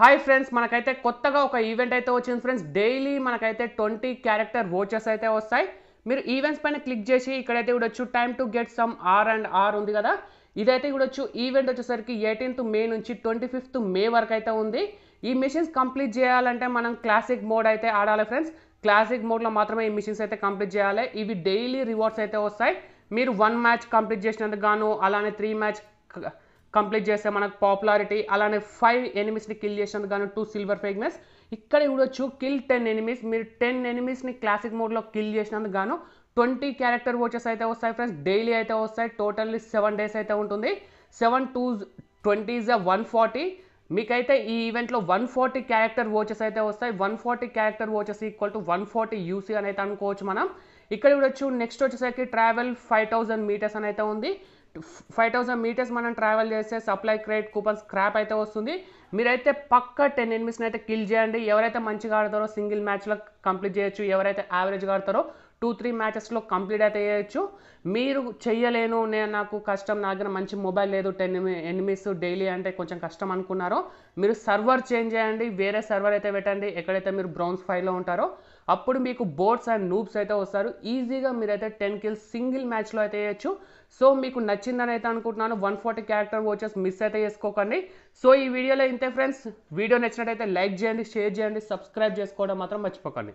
hi friends మనకైతే కొత్తగా ఒక ఈవెంట్ అయితే వచ్చింది ఫ్రెండ్స్ డైలీ మనకైతే ట్వంటీ క్యారెక్టర్ వోచెస్ అయితే వస్తాయి మీరు ఈవెంట్స్ పైన క్లిక్ చేసి ఇక్కడైతే చూడొచ్చు time to get some R and R ఉంది కదా ఇదైతే చూడొచ్చు ఈవెంట్ వచ్చేసరికి ఎయిటీన్త్ మే నుంచి ట్వంటీ ఫిఫ్త్ మే వరకు అయితే ఉంది ఈ మిషన్స్ కంప్లీట్ చేయాలంటే మనం క్లాసిక్ మోడ్ అయితే ఆడాలి ఫ్రెండ్స్ క్లాసిక్ మోడ్లో మాత్రమే ఈ మిషన్స్ అయితే కంప్లీట్ చేయాలి ఇవి డైలీ రివార్డ్స్ అయితే వస్తాయి మీరు వన్ మ్యాచ్ కంప్లీట్ చేసినందుకు గాను అలానే త్రీ మ్యాచ్ కంప్లీట్ చేస్తే మనకు పాపులారిటీ అలానే ఫైవ్ ఎనిమిస్ని కిల్ చేసినందుకు కానీ టూ సిల్వర్ ఫ్రేగ్నెస్ ఇక్కడ చూడొచ్చు కిల్ టెన్ ఎనిమిస్ మీరు టెన్ ఎనిమిస్ని క్లాసిక్ మోడ్లో కిల్ చేసినందుకు గాను ట్వంటీ క్యారెక్టర్ వాచెస్ అయితే వస్తాయి ఫ్రెండ్స్ డైలీ అయితే వస్తాయి టోటల్లీ సెవెన్ డేస్ అయితే ఉంటుంది seven two twenty is one forty మీకైతే ఈ ఈవెంట్లో వన్ ఫార్టీ క్యారెక్టర్ వాచెస్ అయితే వస్తాయి వన్ ఫార్టీ క్యారెక్టర్ వాచెస్ equal to one forty UC అని అయితే అనుకోవచ్చు మనం ఇక్కడ చూడొచ్చు నెక్స్ట్ వచ్చేసరికి ట్రావెల్ ఫైవ్ థౌజండ్ మీటర్స్ అని అయితే ఉంది ఫైవ్ థౌసండ్ మీటర్స్ మనం ట్రావెల్ చేస్తే సప్లై క్రేట్ కూపన్ స్క్రాప్ అయితే వస్తుంది మీరైతే పక్క టెన్ ఎనిమిస్ని అయితే కిల్ చేయండి ఎవరైతే మంచిగా ఆడతారో సింగిల్ మ్యాచ్లో కంప్లీట్ చేయొచ్చు ఎవరైతే యావరేజ్గా ఆడతారో టూ త్రీ మ్యాచెస్లో కంప్లీట్ అయితే చేయొచ్చు మీరు చేయలేను నేను నాకు కష్టం నా దగ్గర మంచి మొబైల్ లేదు టెన్ ఎనిమిస్ డైలీ అంటే కొంచెం కష్టం అనుకున్నారో మీరు సర్వర్ చేంజ్ చేయండి వేరే సర్వర్ అయితే పెట్టండి ఎక్కడైతే మీరు బ్రౌన్స్ ఫైవ్లో ఉంటారో అప్పుడు మీకు బోర్డ్స్ అండ్ నూబ్స్ అయితే వస్తారు ఈజీగా మీరైతే టెన్ కిల్స్ సింగిల్ మ్యాచ్లో అయితే వేయచ్చు సో మీకు నచ్చిందని అయితే అనుకుంటున్నాను వన్ ఫార్టీ క్యారెక్టర్ వచ్చేసి మిస్ అయితే చేసుకోకండి సో ఈ వీడియోలో ఇంతే ఫ్రెండ్స్ వీడియో నచ్చినట్టయితే లైక్ చేయండి షేర్ చేయండి సబ్స్క్రైబ్ చేసుకోవడం మాత్రం మర్చిపోకండి